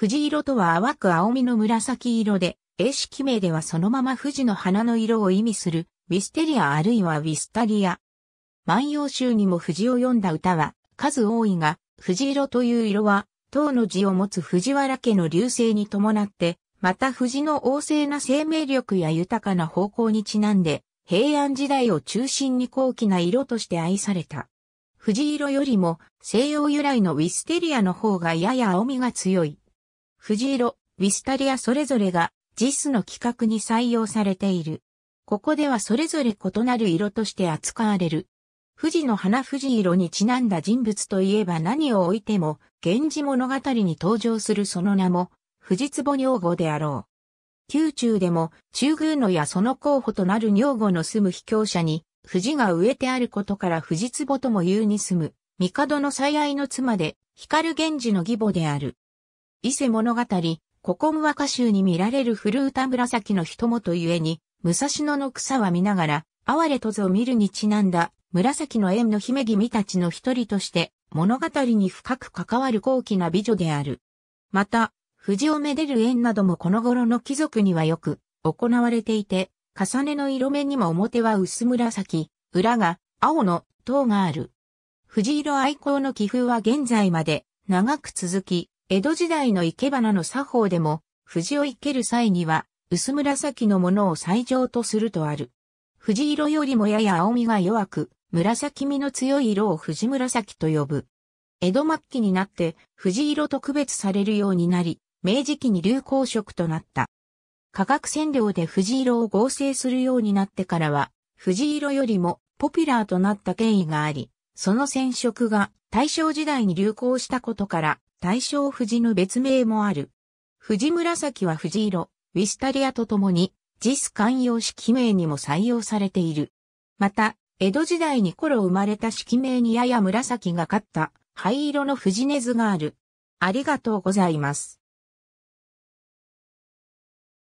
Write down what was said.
藤色とは淡く青みの紫色で、英式名ではそのまま藤の花の色を意味する、ウィステリアあるいはウィスタリア。万葉集にも藤を読んだ歌は、数多いが、藤色という色は、唐の字を持つ藤原家の流星に伴って、また藤の旺盛な生命力や豊かな方向にちなんで、平安時代を中心に高貴な色として愛された。藤色よりも西洋由来のウィステリアの方がやや青みが強い。藤色、ウィスタリアそれぞれが JIS の規格に採用されている。ここではそれぞれ異なる色として扱われる。富士の花富士色にちなんだ人物といえば何を置いても、源氏物語に登場するその名も、富士壺女房であろう。宮中でも、中宮のやその候補となる女房の住む秘境者に、富士が植えてあることから富士壺とも言うに住む、帝の最愛の妻で、光源氏の義母である。伊勢物語、ここ無和歌集に見られる古歌紫の人もとゆえに、武蔵野の草は見ながら、哀れとぞ見るにちなんだ、紫の縁の姫君たちの一人として、物語に深く関わる高貴な美女である。また、藤をめでる縁などもこの頃の貴族にはよく、行われていて、重ねの色目にも表は薄紫、裏が青の塔がある。藤色愛好の気風は現在まで長く続き、江戸時代の生け花の作法でも、藤を生ける際には、薄紫のものを最上とするとある。藤色よりもやや青みが弱く、紫みの強い色を藤紫と呼ぶ。江戸末期になって藤色と区別されるようになり、明治期に流行色となった。化学染料で藤色を合成するようになってからは、藤色よりもポピュラーとなった経緯があり、その染色が大正時代に流行したことから、大正富士の別名もある。富士紫は富士色、ウィスタリアと共に、ジス慣用式名にも採用されている。また、江戸時代に頃生まれた式名にやや紫がかった灰色の藤根図がある。ありがとうございます。